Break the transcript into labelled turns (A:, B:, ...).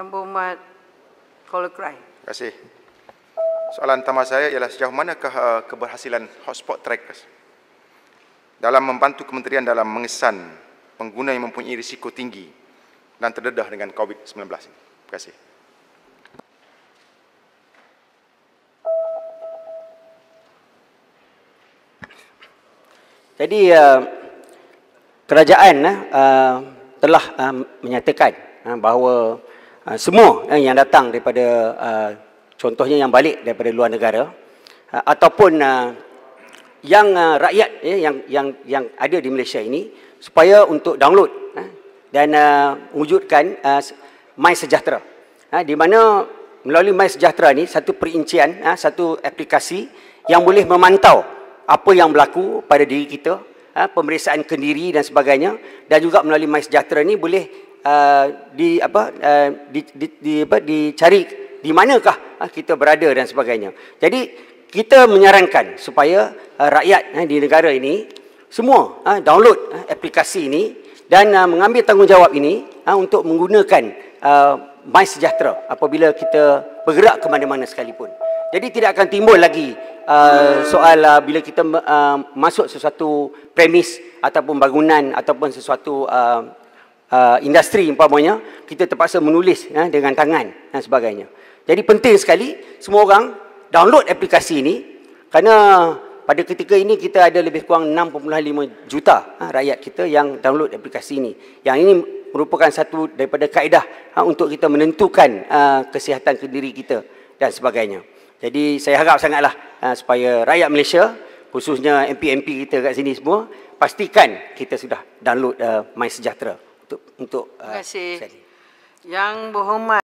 A: Yang berhormat Caller Cry. Terima
B: kasih. Soalan utama saya ialah sejauh manakah uh, keberhasilan hotspot trackers dalam membantu kementerian dalam mengesan pengguna yang mempunyai risiko tinggi dan terdedah dengan COVID-19 ini. Terima kasih. Jadi uh,
A: kerajaan uh, telah menyatakan bahawa Ah, semua eh, yang datang daripada uh, contohnya yang balik daripada luar negara uh, ataupun uh, yang uh, rakyat eh, yang yang yang ada di Malaysia ini supaya untuk download eh, dan uh, wujudkan uh, My Sejahtera. Eh, di mana melalui My Sejahtera ni satu perincian, eh, satu aplikasi yang boleh memantau apa yang berlaku pada diri kita, eh, pemeriksaan kendiri dan sebagainya dan juga melalui My Sejahtera ni boleh uh, di apa uh, di, di, di apa dicari di manakah uh, kita berada dan sebagainya. Jadi kita menyarankan supaya uh, rakyat uh, di negara ini semua uh, download uh, aplikasi ini dan uh, mengambil tanggungjawab ini uh, untuk menggunakan uh, My Sejahtera apabila kita bergerak ke mana-mana sekalipun. Jadi tidak akan timbul lagi uh, soal uh, bila kita uh, masuk sesuatu premis ataupun bangunan ataupun sesuatu Uh, industri umpamanya kita terpaksa menulis ya, dengan tangan dan sebagainya. Jadi penting sekali semua orang download aplikasi ini kerana pada ketika ini kita ada lebih kurang 6.5 juta ha, rakyat kita yang download aplikasi ini. Yang ini merupakan satu daripada kaedah ha, untuk kita menentukan ha, kesihatan kediri kita dan sebagainya. Jadi saya harap sangatlah ha, supaya rakyat Malaysia khususnya MP-MP kita kat sini semua pastikan kita sudah download uh, MySejahtera. Sejahtera untuk untuk terima ah,
B: kasih. Uh, yang berhormat